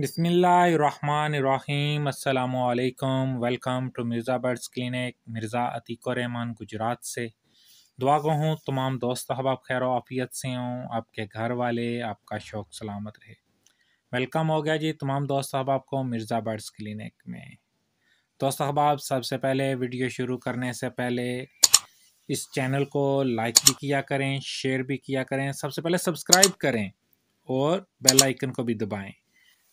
बिसमीम् अल्लाम welcome to Mirza birds clinic Mirza Atiq Rahman Gujarat से दुआ को हूँ तमाम दोस्त अहबाब खैर आफियत से हों आपके घर वाले आपका शौक सलामत रहे वेलकम हो गया जी तमाम दोस्त अहबाब को मिर्ज़ा बर्ड्स क्लिनिक में दोस्त अहबाब सबसे पहले वीडियो शुरू करने से पहले इस चैनल को लाइक भी किया करें शेयर भी किया करें सबसे पहले सब्सक्राइब करें और बेल आइकन को भी दबाएं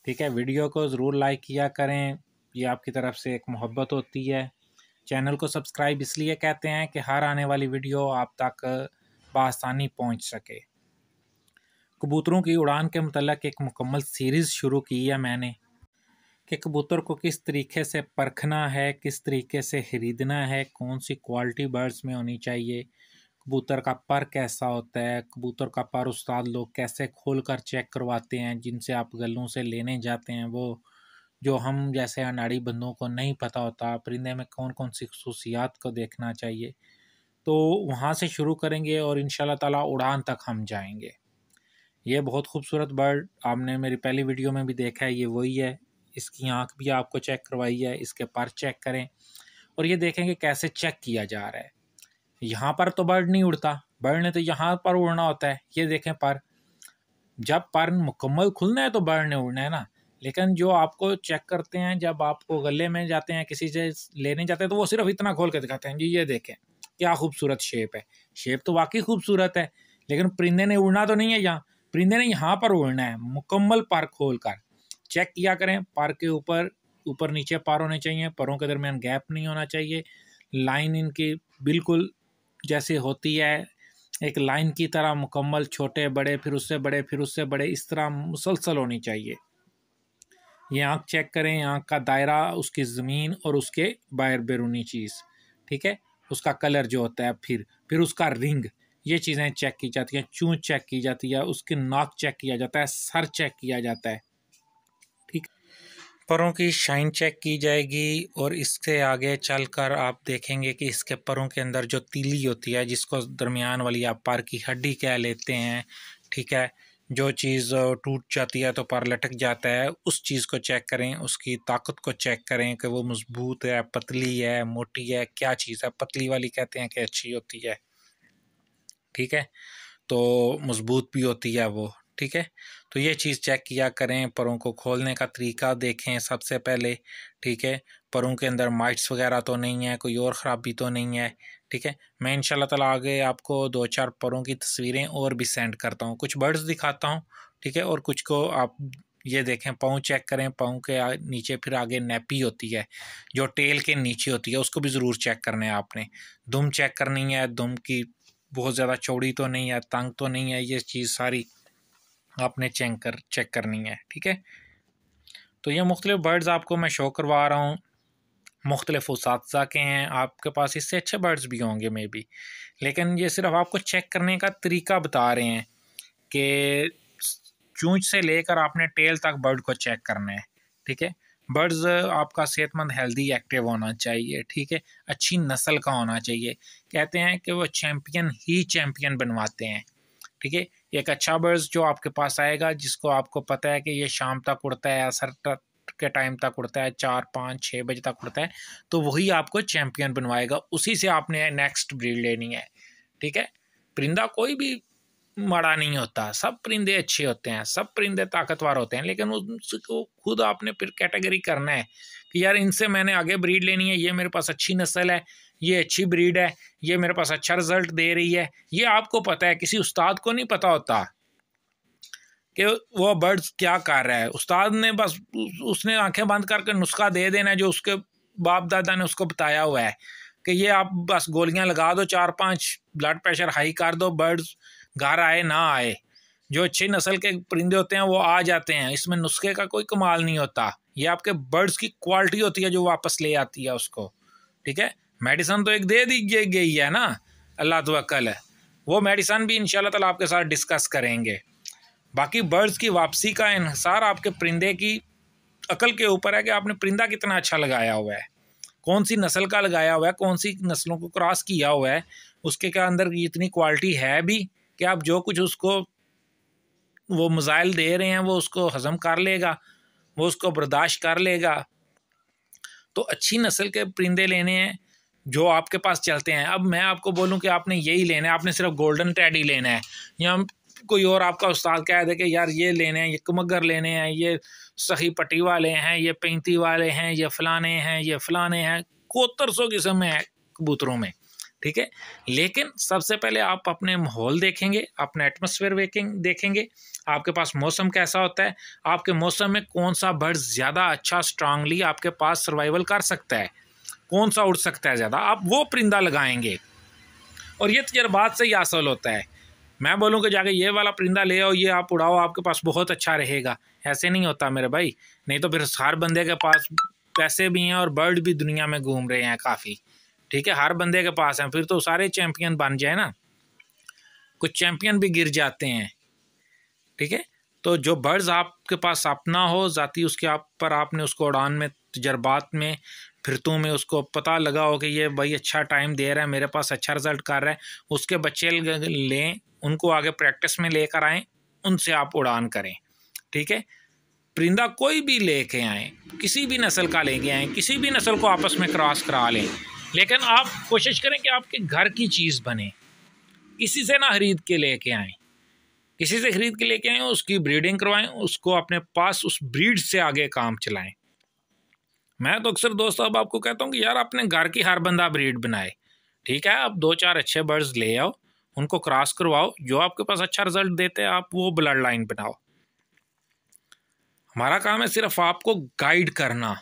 ठीक है वीडियो को ज़रूर लाइक किया करें ये आपकी तरफ से एक मोहब्बत होती है चैनल को सब्सक्राइब इसलिए कहते हैं कि हर आने वाली वीडियो आप तक बसानी पहुंच सके कबूतरों की उड़ान के मतलब एक मुकम्मल सीरीज़ शुरू की है मैंने कि कबूतर को किस तरीके से परखना है किस तरीके से खरीदना है कौन सी क्वालिटी बर्ड्स में होनी चाहिए कबूतर का पर कैसा होता है कबूतर का पर उस्ताद लोग कैसे खोल कर चेक करवाते हैं जिनसे आप गलों से लेने जाते हैं वो जो हम जैसे अनाड़ी बंदों को नहीं पता होता परिंदे में कौन कौन सी खसूसियात को देखना चाहिए तो वहाँ से शुरू करेंगे और इन ताला उड़ान तक हम जाएंगे ये बहुत खूबसूरत बर्ड आपने मेरी पहली वीडियो में भी देखा है ये वही है इसकी आँख भी आपको चेक करवाई है इसके पर चेक करें और ये देखेंगे कैसे चेक किया जा रहा है यहाँ पर तो बर्ड नहीं उड़ता बर्ड ने तो यहाँ पर उड़ना होता है ये देखें पर जब पर मुकम्मल खुलना है तो बर्ड ने उड़ना है ना लेकिन जो आपको चेक करते हैं जब आपको गले में जाते हैं किसी से लेने जाते हैं तो वो सिर्फ इतना खोल के दिखाते हैं जी ये देखें क्या खूबसूरत शेप है शेप तो वाकई खूबसूरत है लेकिन परिंदे ने उड़ना तो नहीं है यहाँ परिंदे ने यहाँ पर उड़ना है मुकम्मल पर खोल कर चेक किया करें पर के ऊपर ऊपर नीचे पार होने चाहिए परों के दरमियान गैप नहीं होना चाहिए लाइन इनकी बिल्कुल जैसी होती है एक लाइन की तरह मुकम्मल छोटे बड़े फिर उससे बड़े फिर उससे बड़े इस तरह मुसलसल होनी चाहिए ये आँख चेक करें आँख का दायरा उसकी ज़मीन और उसके बाहर बैरूनी चीज़ ठीक है उसका कलर जो होता है फिर फिर उसका रिंग ये चीज़ें चेक की जाती हैं चूँ चेक की जाती है उसकी नाक चेक किया जाता है सर चेक किया जाता है परों की शाइन चेक की जाएगी और इससे आगे चलकर आप देखेंगे कि इसके परों के अंदर जो तीली होती है जिसको दरमियान वाली आप पर की हड्डी कह लेते हैं ठीक है जो चीज़ टूट जाती है तो पर लटक जाता है उस चीज़ को चेक करें उसकी ताकत को चेक करें कि वो मज़बूत है पतली है मोटी है क्या चीज़ है पतली वाली कहते हैं कि अच्छी होती है ठीक है तो मज़बूत भी होती है वो ठीक है तो ये चीज़ चेक किया करें परों को खोलने का तरीका देखें सबसे पहले ठीक है परों के अंदर माइट्स वगैरह तो नहीं है कोई और ख़राबी तो नहीं है ठीक है मैं इन ताला आगे आपको दो चार परों की तस्वीरें और भी सेंड करता हूँ कुछ बर्ड्स दिखाता हूँ ठीक है और कुछ को आप ये देखें पाँव चेक करें पाँव के नीचे फिर आगे नेपी होती है जो टेल के नीचे होती है उसको भी ज़रूर चेक करना है आपने दुम चेक करनी है दुम की बहुत ज़्यादा चौड़ी तो नहीं है तंग तो नहीं है ये चीज़ सारी आपने चेक कर चेक करनी है ठीक है तो ये मुख्तलिफ़ बर्ड्स आपको मैं शो करवा रहा हूँ मुख्तलिफ उस के हैं आपके पास इससे अच्छे बर्ड्स भी होंगे मे बी लेकिन ये सिर्फ आपको चेक करने का तरीका बता रहे हैं कि चूँच से लेकर आपने टेल तक बर्ड को चेक करना है ठीक है बर्ड्स आपका सेहतमंद हेल्दी एक्टिव होना चाहिए ठीक है अच्छी नस्ल का होना चाहिए कहते हैं कि वो चैम्पियन ही चैम्पियन बनवाते हैं ठीक है एक अच्छा बर्ड्स जो आपके पास आएगा जिसको आपको पता है कि ये शाम तक उड़ता है असर तक के टाइम तक उड़ता है चार पाँच छः बजे तक उड़ता है तो वही आपको चैम्पियन बनवाएगा उसी से आपने नेक्स्ट ब्रीड लेनी है ठीक है परिंदा कोई भी माड़ा नहीं होता सब परिंदे अच्छे होते हैं सब परिंदे ताकतवर होते हैं लेकिन उसको खुद आपने फिर कैटेगरी करना है कि यार इनसे मैंने आगे ब्रीड लेनी है ये मेरे पास अच्छी नस्ल है ये अच्छी ब्रीड है ये मेरे पास अच्छा रिजल्ट दे रही है ये आपको पता है किसी उस्ताद को नहीं पता होता कि वो बर्ड्स क्या कर रहा है उस्ताद ने बस उसने आंखें बंद करके नुस्खा दे देना जो उसके बाप दादा ने उसको बताया हुआ है कि ये आप बस गोलियां लगा दो चार पांच ब्लड प्रेशर हाई कर दो बर्ड्स घर आए ना आए जो अच्छी नस्ल के परिंदे होते हैं वो आ जाते हैं इसमें नुस्खे का कोई कमाल नहीं होता ये आपके बर्ड्स की क्वालिटी होती है जो वापस ले आती है उसको ठीक है मेडिसन तो एक दे दी गई है ना अल्लाह तो है वो मेडिसन भी इन ताला आपके साथ डिस्कस करेंगे बाकी बर्ड्स की वापसी का इंसार आपके परिंदे की अकल के ऊपर है कि आपने परिंदा कितना अच्छा लगाया हुआ है कौन सी नस्ल का लगाया हुआ है कौन सी नस्लों को क्रॉस किया हुआ है उसके क्या अंदर इतनी क्वालिटी है भी कि आप जो कुछ उसको वो मिज़ाइल दे रहे हैं वो उसको हज़म कर लेगा वो उसको बर्दाश्त कर लेगा तो अच्छी नस्ल के परिंदे लेने हैं जो आपके पास चलते हैं अब मैं आपको बोलूं कि आपने यही लेना है आपने सिर्फ गोल्डन टैडी लेना है या कोई और आपका उस्ताद कह दे कि यार ये लेने हैं ये कुमगर लेने हैं ये सही पट्टी वाले हैं ये पेंती वाले हैं ये फलाने हैं ये फलाने हैं कोतर सौ किस्म है कबूतरों में ठीक है लेकिन सबसे पहले आप अपने माहौल देखेंगे अपना एटमोसफेयर वेकिंग देखेंगे आपके पास मौसम कैसा होता है आपके मौसम में कौन सा बर्ड ज़्यादा अच्छा स्ट्रांगली आपके पास सर्वाइवल कर सकता है कौन सा उड़ सकता है ज़्यादा आप वो परिंदा लगाएंगे और ये तजर्बात तो से ही हासिल होता है मैं बोलूँ कि जाके ये वाला परिंदा ले आओ ये आप उड़ाओ आपके पास बहुत अच्छा रहेगा ऐसे नहीं होता मेरे भाई नहीं तो फिर हर बंदे के पास पैसे भी हैं और बर्ड भी दुनिया में घूम रहे हैं काफ़ी ठीक है हर बंदे के पास हैं फिर तो सारे चैम्पियन बन जाए ना कुछ चैम्पियन भी गिर जाते हैं ठीक है तो जो बर्ड्स आपके पास अपना हो ज़ाती उसके आप पर आपने उसको उड़ान में तजर्बात में फिर तुम्हें उसको पता लगा हो कि ये भाई अच्छा टाइम दे रहा है मेरे पास अच्छा रिजल्ट कर रहा है उसके बच्चे लें उनको आगे प्रैक्टिस में लेकर आएँ उनसे आप उड़ान करें ठीक है परिंदा कोई भी ले कर आएँ किसी भी नस्ल का ले कर आएँ किसी भी नस्ल को आपस में क्रॉस करा लें लेकिन आप कोशिश करें कि आपके घर की चीज़ बने किसी से ना खरीद के ले कर आएँ किसी से खरीद के लेके आएँ उसकी ब्रीडिंग करवाएं उसको अपने पास उस ब्रीड से आगे काम चलाएं मैं तो अक्सर दोस्तों अब आपको कहता हूँ कि यार आपने गारकी बंदा ब्रीड बनाए ठीक है आप दो चार अच्छे बर्ड्स ले आओ उनको क्रॉस करवाओ जो आपके पास अच्छा रिजल्ट देते हैं आप वो ब्लड लाइन बनाओ हमारा काम है सिर्फ आपको गाइड करना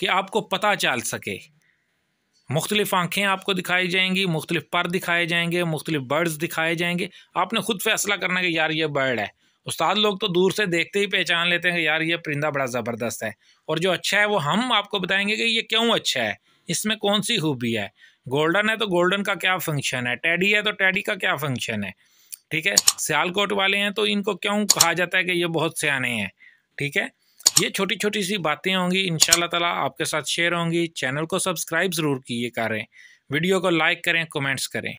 कि आपको पता चल सके मुख्तलिफ आँखें आपको दिखाई जाएंगी मुख्तलिफ पर दिखाए जाएंगे मुख्तलिफ बर्ड्स दिखाए जाएंगे आपने खुद फैसला करना कि यार ये बर्ड है उस्ताद लोग तो दूर से देखते ही पहचान लेते हैं यार ये परिंदा बड़ा ज़बरदस्त है और जो अच्छा है वो हम आपको बताएंगे कि ये क्यों अच्छा है इसमें कौन सी खूबी है गोल्डन है तो गोल्डन का क्या फंक्शन है टैडी है तो टैडी का क्या फंक्शन है ठीक है सियालकोट वाले हैं तो इनको क्यों कहा जाता है कि ये बहुत सियाने हैं ठीक है ये छोटी छोटी सी बातें होंगी इन ताला आपके साथ शेयर होंगी चैनल को सब्सक्राइब ज़रूर किए करें वीडियो को लाइक करें कमेंट्स करें